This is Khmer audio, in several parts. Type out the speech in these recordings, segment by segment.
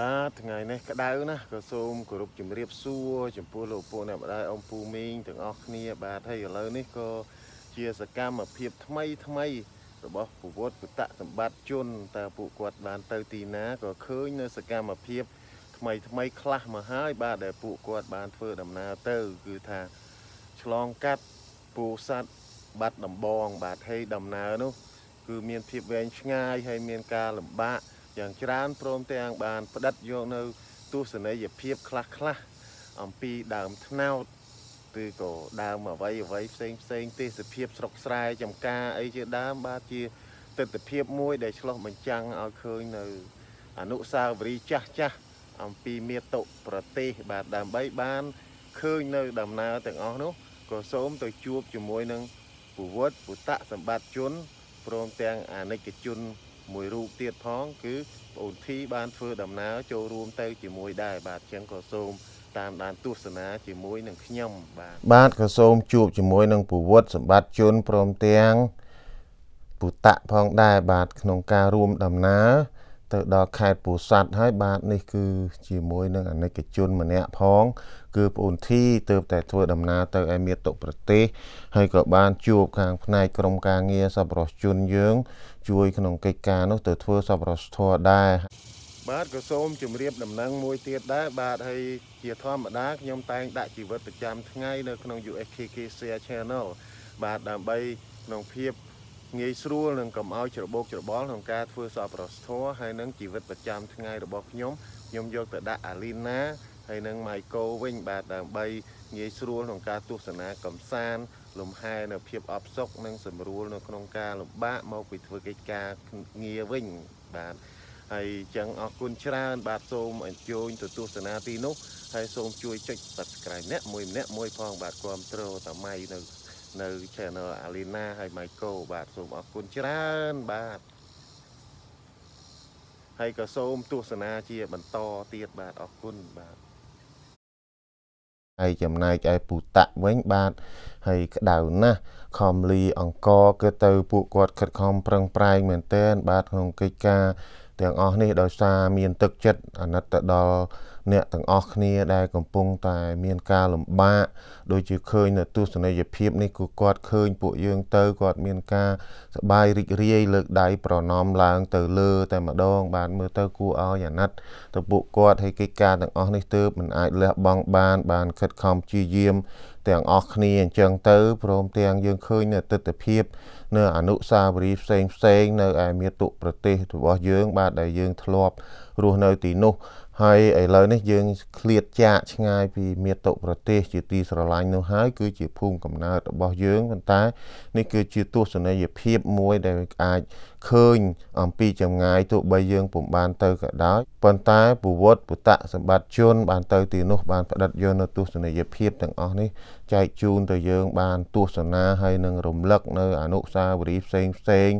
បាទថ្ងៃនេះក្តៅណាស់ក៏សូមគោរពជំរាបសួរ ចំពោះលោកពូអ្នកម្ដាយអ៊ំពូមីងទាំងអស់គ្នា បាទហើយឥឡូវនេះក៏ជាសកម្មភាព ថ្មី ថ្មី របស់ពវត្តពតសម្បត្តិជនតើពួកគាត់បានទៅទីណាក៏ឃើញនៅសកម្មភាពថ្មីថ្មីខ្លះមកហើយបាទដែលពួកគាត់ បានធ្វើដំណើរទៅ គឺថាឆ្លងកាត់ពោធិ៍សាត់បាត់ដំបងបាទហើយដំណើរនោះគឺ មានភាពវែងឆ្ងាយហើយមានការលំបាកយ៉ាងច្រើនព្រមទាំង បានផ្ដិតយកនៅទស្សនីយភាពខ្លះខ្លះអំពីដើមថ្នោតឬក៏ដើមអ្វីអ្វីផ្សេងផ្សេងទេសភាពស្រុកស្រែចំការអីជាដើមបាទជាទស្សនវិជ្ជាមួយ ដែលឆ្លោះបញ្ចាំងឲ្យឃើញនៅ អនុសាវរីយ៍ចាស់ចាស់អំពីមាតុប្រទេសបាទដើម្បីបានឃើញនៅ ដំណើរទាំងអស់នោះក៏សូម ទៅជួបជាមួយនឹងពវត្តពុតៈសម្បត្តិជនព្រមទាំងអានិកជនមួយរូបទៀតផង គឺប្អូនធីបានធ្វើដំណើរ ចូលរួមទៅ ជាមួយដែរបាទអញ្ចឹងក៏សូម តាមដានទស្សនាជាមួយនឹងខ្ញុំបាទបាទក៏សូមជួបជាមួយនឹងពវត្តសម្បត្តិជនព្រមទាំងពុតៈផងដែរបាទក្នុងការរួមដំណើរទៅដល់ខេត្តពោធិ៍សាត់ហើយបាទនេះគឺជាមួយនឹងអានិកជនម្នាក់ផង គឺប្អូនធីទៅតែធ្វើដំណើរទៅឯមាតុប្រទេសហើយក៏បាន ជួបខាង ផ្នែកក្រមការងារសប្បុរសជនយើង ជួយក្នុងកិច្ចការនោះ ទៅធ្វើសប្បុរសធម៌ដែរបាទក៏សូមជម្រាប ដំណឹងមួយទៀតដែរបាទហើយជាធម្មតាខ្ញុំតែងដាក់ជីវិតប្រចាំថ្ងៃនៅក្នុង USKK Share Channel បាទដើម្បីក្នុងភាពងាយស្រួលនឹងកុំឲ្យច្របូកច្របល់ក្នុងការធ្វើសពរសធរហើយនឹងជីវិតប្រចាំថ្ងៃរបស់ខ្ញុំខ្ញុំយកទៅដាក់អាលីណាហើយនឹង Michael វិញបាទដើម្បីងាយស្រួលក្នុងការទស្សនាកំសាន្តលំហែនៅភាពអបសុខនិងសម្រួលនៅក្នុងការលំបាកមកពីធ្វើកិច្ចការងារវិញបាទហើយចឹងអរគុណច្រើនបាទសូមអញ្ជើញទៅទស្សនាទីនោះហើយសូមជួយចុច Subscribe អ្នកមួយម្នាក់មួយផងបាទគ្រប់ត្រូលតាម៉ៃនៅនៅ Channel Alina ហើយ Michael បាទសូមអរគុណច្រើនបាទហើយក៏សូមទស្សនាជា បន្តទៀតបាទអរគុណបាទហើយចំណែកឯពូតៈវិញបាទហើយក្តៅណាស់ខំលីអង្គគឺទៅពួកគាត់ខិតខំប្រឹងប្រែងមែនទែនបាទក្នុងកិច្ចការ ទាំងអស់នេះដោយសារមានទឹកចិត្តអាណិតទៅដល់អ្នកទាំងអស់គ្នាដែលកំពុងតែមានការលំបាកដូចជាឃើញនៅទស្សនីយភាពនេះគឺគាត់ឃើញពួកយើងទៅគាត់មានការសប្បាយរីករាយលើកដៃប្រណម្យឡើងទៅលើតែម្ដងបានមើលទៅគួរឲ្យអាណិតទៅពួកគាត់ហើយកិច្ចការទាំងអស់នេះទើបមិនអាចលះបង់បានបានខិតខំព្យាយាមទាំងអស់គ្នាអញ្ចឹងទៅព្រមទាំងយើងឃើញនៅទស្សនវិជ្ជានៅអនុសាវរីយ៍ផ្សេងផ្សេងនៅឯមាតុប្រទេសរបស់យើងបាទដែលយើងធ្លាប់រស់នៅទីនោះហើយឥឡូវនេះយើងឃ្លាតចាក ឆ្ងាយពីមាតុប្រទេសជាទីស្រឡាញ់នោះហើយ គឺជាភូមិកំណើតរបស់យើងប៉ុន្តែនេះគឺជាទស្សនីយភាពមួយដែលអាចឃើញ អំពីចម្ងាយទោះបីយើងពុំបានទៅក៏ដោយប៉ុន្តែពវត្តពុតៈសម្បត្តិជនបានទៅទីនោះបានផ្ដិតយកនៅទស្សនីយភាពទាំងអស់នេះចែកជូនទៅយើង បានទស្សនាហើយនឹងរំលឹក នៅអនុស្សាវរីយ៍ផ្សេងផ្សេងៗ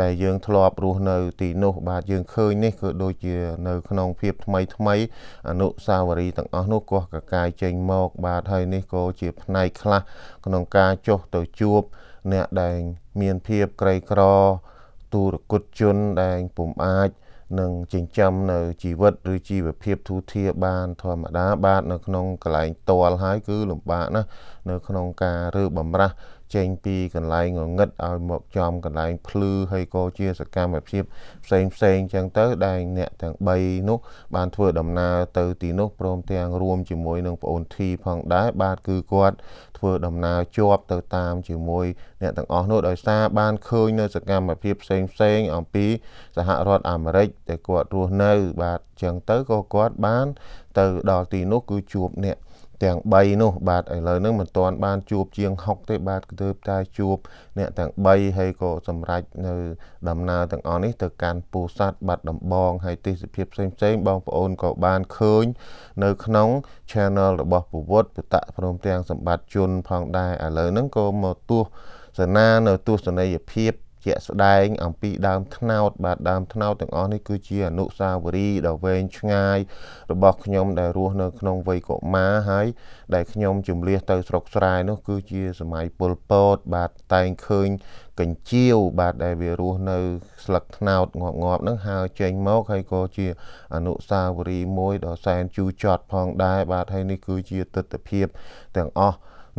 ដែលយើងធ្លាប់រស់នៅ ទីនោះបាទយើងឃើញនេះគឺដូចជានៅក្នុងភាពថ្មីថ្មីអនុសាវរីយ៍ទាំងអស់នោះកោះកកាយចេញមក បាទហើយនេះក៏ជាផ្នែកខ្លះក្នុងការចុះទៅជួបអ្នកដែលមានភាពក្រីក្រទូរគុតជនដែលពុំអាចនឹងចិញ្ចឹមនៅជីវិតឬជីវភាពទូធាបានធម្មតាបាទនៅក្នុងកន្លែងតលហើយគឺលំបាកណាស់នៅក្នុងការរើបំរាស់ចេញពីកន្លែងងងឹតឲ្យមកចំកន្លែងភ្លឺហើយក៏ជាសកម្មភាពផ្សេងផ្សេងចឹងទៅដែលអ្នកទាំង3នោះបានធ្វើដំណើរទៅទីនោះព្រមទាំងរួមជាមួយនឹងប្អូនធីផងដែរបាទគឺគាត់ធ្វើដំណើរជាប់ទៅតាមជាមួយអ្នកទាំងអស់នោះដោយសារបានឃើញនៅសកម្មភាពផ្សេងផ្សេងអំពីសហរដ្ឋអាមេរិកដែលគាត់រស់នៅបាទចឹងទៅក៏គាត់បានទៅដល់ទីនោះគឺជួបអ្នកទាំង3នោះ បាទឥឡូវហ្នឹងមិនទាន់បានជួបជាង6ទេបាទគឺតែជួបអ្នកទាំង3ហើយក៏សម្រេចនៅ ដំណើរទាំងអស់នេះទៅកាន់ពោធិ៍សាត់បាត់ដំបងហើយទេសភាពផ្សេងផ្សេងបងប្អូនក៏បានឃើញនៅក្នុង channel របស់ពវត្តពតៈព្រមទាំងសម្បត្តិជនផងដែរឥឡូវហ្នឹងក៏មកទស្សនានៅទស្សនីយភាពជាក់ស្ដែងអំពីដើមត្នោតបាទដើមត្នោតទាំងអស់នេះគឺជា អនុស្សាវរីយ៍ដ៏វែងឆ្ងាយ របស់ខ្ញុំដែលរស់នៅក្នុងវ័យកុមារហើយ ដែលខ្ញុំជម្លៀសទៅស្រុកស្រែនោះគឺជាសម័យពលពត បាទតែងឃើញកញ្ជៀវបាទដែលវារស់នៅ ស្លឹកត្នោតងាប់ងាប់ហ្នឹងហើរចេញមកហើយក៏ជា អនុស្សាវរីយ៍មួយដ៏សែនជូរចត់ផងដែរបាទហើយនេះគឺជាទស្សនវិជ្ជាទាំងអស់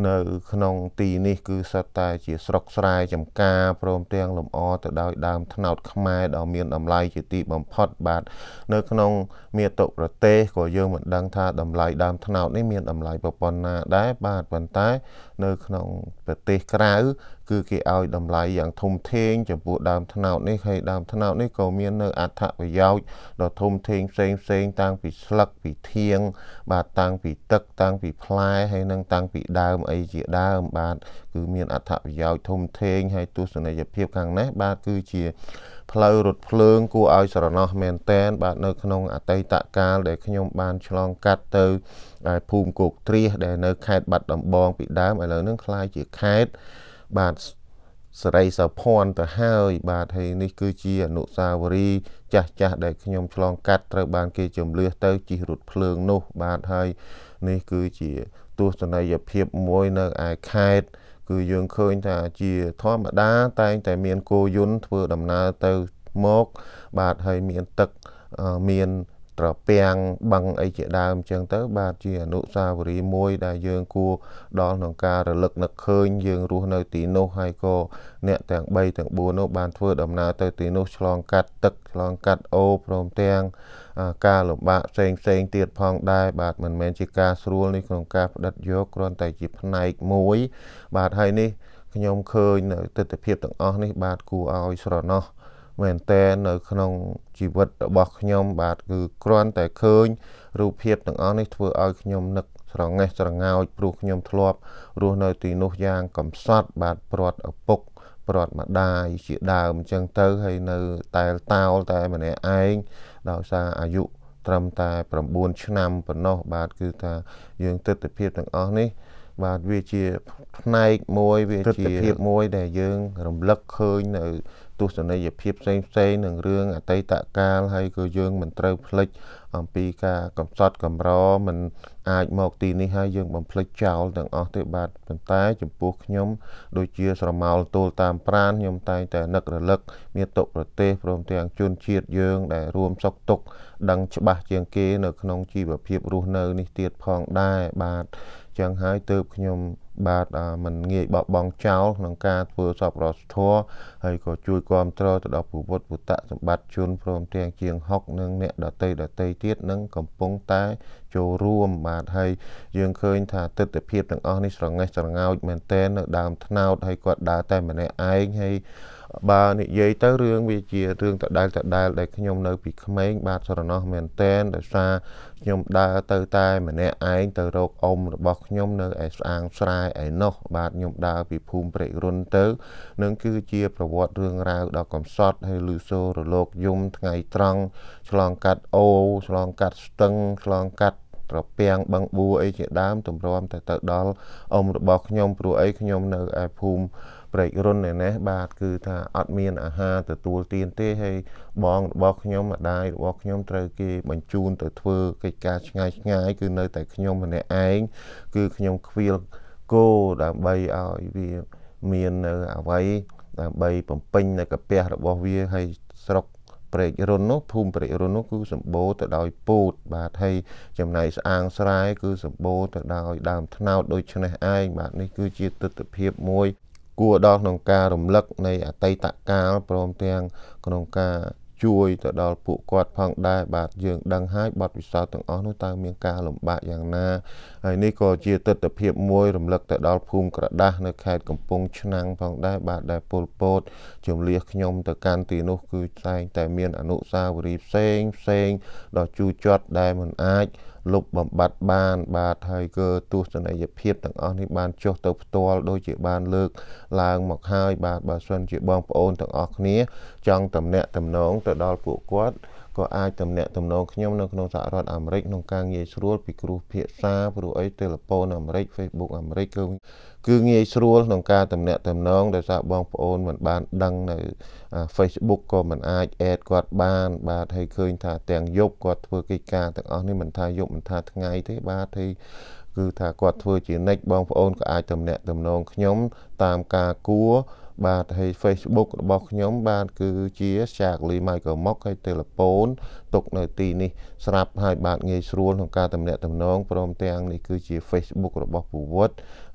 នៅក្នុងទីនេះគឺសត្វតែជាស្រុកស្រែចំការព្រមទាំងលម្អទៅដោយដើមត្នោតខ្មែរដ៏មានតម្លៃជាទីបំផុតបាទនៅក្នុងមាតុប្រទេសក៏យើងមិនដឹងថាតម្លៃដើមត្នោតនេះមានតម្លៃប្រព័ន្ធណាដែរបាទប៉ុន្តែនៅក្នុងប្រទេសក្រៅគឺគេឲ្យតម្លៃយ៉ាងធំធេងចំពោះដើមត្នោតនេះហើយដើមត្នោតនេះក៏មាននៅអត្ថប្រយោជន៍ដ៏ធំធេងផ្សេងផ្សេងតាំងពីស្លឹកពីធាង បាទតាំងពីទឹកតាំងពីផ្លែហើយនិងតាំងពីដើមអីជាដើមបាទគឺមានអត្ថប្រយោជន៍ធំធេងហើយទស្សនីយភាពខាងនេះបាទគឺជាផ្លូវរថភ្លើងគួរឲ្យស្រណោះមែនតែនបាទនៅក្នុងអតីតកាលដែលខ្ញុំបានឆ្លងកាត់ទៅភូមិគោកត្រាសដែលនៅខេត្តបាត់ដំបងពីដើមឥឡូវនឹងคล้ายជាខេត្តបាទសរីសោភ័ណ្ឌទៅហើយ បាទហើយនេះគឺជាអនុសាវរីយ៍ចាស់ចាស់ដែលខ្ញុំឆ្លងកាត់ត្រូវបានគេជំលឿទៅជិះរថភ្លើងនោះបាទហើយនេះគឺជាទស្សនីយភាពមួយនៅឯខេត្តគឺយើងឃើញថាជាធម្មតាតែងតែមានគោយន្តធ្វើដំណើរទៅមកបាទហើយមានទឹកមានត្រពាំងបឹងអីជាដើមចឹងទៅ បាទជាអនុស្សាវរីយ៍មួយដែលយើងគួរដល់ក្នុងការរលឹកនឹកឃើញយើងរស់នៅទីនោះហើយក៏អ្នកទាំង3ទាំង4នោះបានធ្វើដំណើរទៅទីនោះឆ្លងកាត់ទឹកឆ្លងកាត់អូរព្រមទាំងការលំបាកផ្សេងផ្សេងទៀតផង ដែរបាទមិនមែនជាការស្រួលនេះក្នុងការផ្តិតយកគ្រាន់តែជាផ្នែកមួយបាទហើយនេះខ្ញុំឃើញនៅទស្សនវិជ្ជាទាំងអស់នេះបាទគួរឲ្យស្រណោះមែនតែននៅក្នុងជីវិតរបស់ខ្ញុំបាទគឺគ្រាន់តែឃើញរូបភាពទាំងអស់នេះធ្វើឲ្យខ្ញុំនឹកស្រងេះស្រងោចព្រោះខ្ញុំធ្លាប់រស់នៅទីនោះយ៉ាងកំសត់បាទព្រាត់ឪពុកព្រាត់ម្ដាយជាដើមអញ្ចឹងទៅហើយនៅតែលតោលតែម្នាក់ឯងដោយសារអាយុត្រឹមតែ9ឆ្នាំប៉ុណ្ណោះបាទគឺថាយើងទស្សនវិជ្ជាទាំងអស់នេះបាទវាជាផ្នែកមួយ វាជាទស្សនវិជ្ជាមួយដែលយើងរំលឹកឃើញនៅស្សនីយភាពផ្សេងផ្សេងនឹងរឿងអតីតកាលហើយក៏យើងមិនត្រូវភ្លេចអំពីការកំសត់កម្រមិនអាចមកទីនេះហើយយើងបំភ្លេចចោលទាំងអស់ទេបាទប៉ុន្តែ ចំពោះខ្ញុំដូចជាស្រមោលទូលតាមប្រានខ្ញុំតែងតែនឹករលឹកមាតុប្រទេសព្រមទាំងជនជាតិយើង ដែលរួមសុខទុក្ខដឹងច្បាស់ជាងគេនៅ ក្នុងជីវភាពរស់នៅនេះទៀតផងដែរបាទចឹងហើយទើបខ្ញុំបាទมันងាយបបង់ចោលក្នុងការធ្វើសពរដ្ឋធរហើយក៏ជួយគ្រប់គ្រងទៅដល់ពវត្តពុតៈសម្បត្តិជនព្រមទាំងជាង60និងអ្នកដតីដតីទៀតនឹងកំពុងតែចូលរួមបាទហើយយើងឃើញថាទស្សនវិជ្ជាទាំងអស់នេះស្រងេះស្រងោចមែនទែននៅដើមថ្នោតហើយគាត់ដើរតែម្នាក់ឯងហើយបើនិយាយទៅរឿងវាជារឿងដដែលដដែលដែលខ្ញុំនៅពីក្មេងបាទសរណោះមែនតែនដោយសារខ្ញុំដើរទៅតែម្នាក់ឯងទៅរកអ៊ំរបស់ខ្ញុំនៅឯស្អាងស្រែឯណោះ បាទខ្ញុំដើរពីភូមិព្រែករុនទៅនឹងគឺជាប្រវត្តិរឿងរ៉ាវដ៏កំសត់ហើយលឺសូររលកយំថ្ងៃត្រង់ឆ្លងកាត់អូឆ្លងកាត់ស្ទឹងឆ្លងកាត់ត្រពាំងបឹងបួអីជាដើមទម្រាំតែទៅដល់អ៊ំរបស់ខ្ញុំព្រោះអីខ្ញុំនៅឯភូមិព្រែករុនឯនេះបាទគឺថាអត់មានអាហារទទួលទានទេហើយបងរបស់ខ្ញុំម្ដាយរបស់ខ្ញុំត្រូវគេបញ្ជូនទៅធ្វើកិច្ចការឆ្ងាយឆ្ងាយគឺនៅតែខ្ញុំម្នាក់ឯងគឺខ្ញុំខ្វៀលគោដើម្បីឲ្យវាមាននៅអវ័យដើម្បីបំពេញនៅកាពះរបស់វាហើយស្រុកព្រែករុននោះភូមិព្រែករុននោះគឺសម្បូរទៅដោយពោតបាទហើយចំណែកស្អាងស្រែគឺសម្បូរទៅដោយដើមត្នោតដូចនេះឯងបាទនេះគឺជាទស្សនវិជ្ជាមួយគួរដល់ក្នុងការរំលឹកនៃអតីតកាលព្រមទាំងក្នុងការជួយទៅដល់ពួកគាត់ផងដែរបាទយើងដឹងហើយបទពិសោធន៍ទាំងអស់នោះតើមានការលំបាកយ៉ាងណាហើយនេះក៏ជាទស្សនវិជ្ជាមួយរំលឹកទៅដល់ភូមិក្រដាស់នៅខេត្តកំពង់ឆ្នាំងផងដែរបាទដែលពលពតជំនះខ្ញុំទៅកាន់ទីនោះគឺតែងតែមានអនុសាវរីយ៍ផ្សេងផ្សេងដ៏ជូរចត់ដែលមិនអាចលុបបំបត្តិបានបាទហើយក៏ទស្សនីយភាពទាំងអស់នេះបានចុះទៅផ្ទាល់ដូចជាបាន លើក ឡើងមកហើយបាទបើសិនជាបងប្អូនទាំងអស់គ្នា ចង់តំណាក់តំណងទៅដល់ពួកគាត់ក៏អាចតំណាក់តំណងខ្ញុំនៅក្នុងសហរដ្ឋអាមេរិកក្នុងការងាយស្រួលពីគ្រូភាសាព្រោះអីទូរស័ព្ទអាមេរិក Facebook អាមេរិកគឺគឺងាយស្រួលក្នុងការតំណាក់តំណងដោយសារបងប្អូនមិនបានដឹងនៅ Facebook ក៏មិនអាចអេតគាត់បានបាទហើយឃើញថាទាំងយប់គាត់ធ្វើកិច្ចការទាំងអស់នេះមិនថាយប់មិនថាថ្ងៃទេបាទហើយគឺថាគាត់ធ្វើជានិច្ចបងប្អូនក៏អាចតំណាក់តំណងខ្ញុំតាមការគួរបាទហើយ Facebook របស់ខ្ញុំបាទគឺជាសាកលីម៉ៃក្រមុកហើយទូរស័ព្ទទុកនៅ ទីនេះស្រាប់ហើយបាទងាយស្រួលក្នុងការទំនាក់ទំនងព្រមទាំងនេះគឺជា Facebook របស់ពូវុត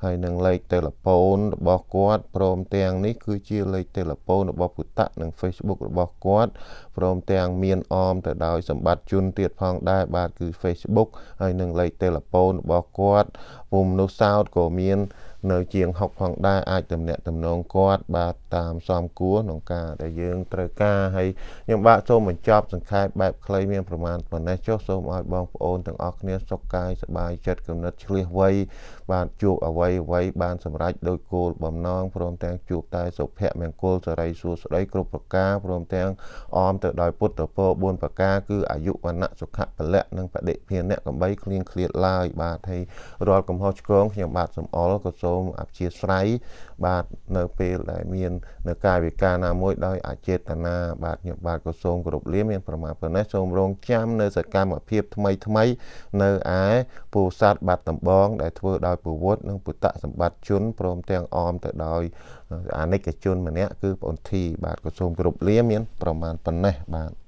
ហើយនឹងលេខទូរស័ព្ទរបស់គាត់ព្រមទាំង នេះគឺជាលេខទូរស័ព្ទរបស់ពុតៈនិង Facebook របស់គាត់ព្រមទាំងមានអមទៅដោយសម្បត្តិជនទៀតផងដែរបាទគឺ Facebook ហើយនឹងលេខទូរស័ព្ទរបស់គាត់ពុំមនុស្សសោតក៏មាននៅជាង60ផងដែរអាចទំនាក់ទំនងគាត់បាទតាមសមគួរក្នុងការ ដែលយើងត្រូវការហើយខ្ញុំបាទសូមបញ្ចប់សង្ខេបបែបខ្លីមានប្រមាណប៉ុណ្ណេះចុះសូមឲ្យបងប្អូនទាំងអស់គ្នាសុខកាយសប្បាយចិត្តគំនិតឆ្លៀសវៃបាទជួបអ្វីអ្វីបានសម្រេចដោយគោលបំណងព្រមទាំងជួបតែសុភមង្គលសិរីសួស្តីគ្រប់ប្រការព្រមទាំងអមទៅដោយពុទ្ធពរ4ប្រការគឺអាយុវណ្ណៈសុខៈពលៈនិងបដិភានៈកំបីគ្លៀងឃ្លាតឡើយបាទហើយរាល់កំហុសឆ្គងខ្ញុំបាទសំអល់ក៏សូមសូមអព្យាស្រ័យបាទនៅពេលដែលមាននៅកាយវិការណាមួយដោយអចេតនាបាទខ្ញុំបាទក៏សូមគោរពលាមានប្រមាណប៉ុណ្ណេះសូមរងចាំនៅសកម្មភាពថ្មីថ្មីនៅឯពោធិ៍សាត់បាត់ដំបងដែលធ្វើដោយពវត្តនិងពុតសម្បត្តិជនព្រមទាំងអមទៅដោយអានិកជនម្នាក់គឺបងធី បាទក៏សូមគោរពលាមានប្រមាណប៉ុណ្ណេះបាទ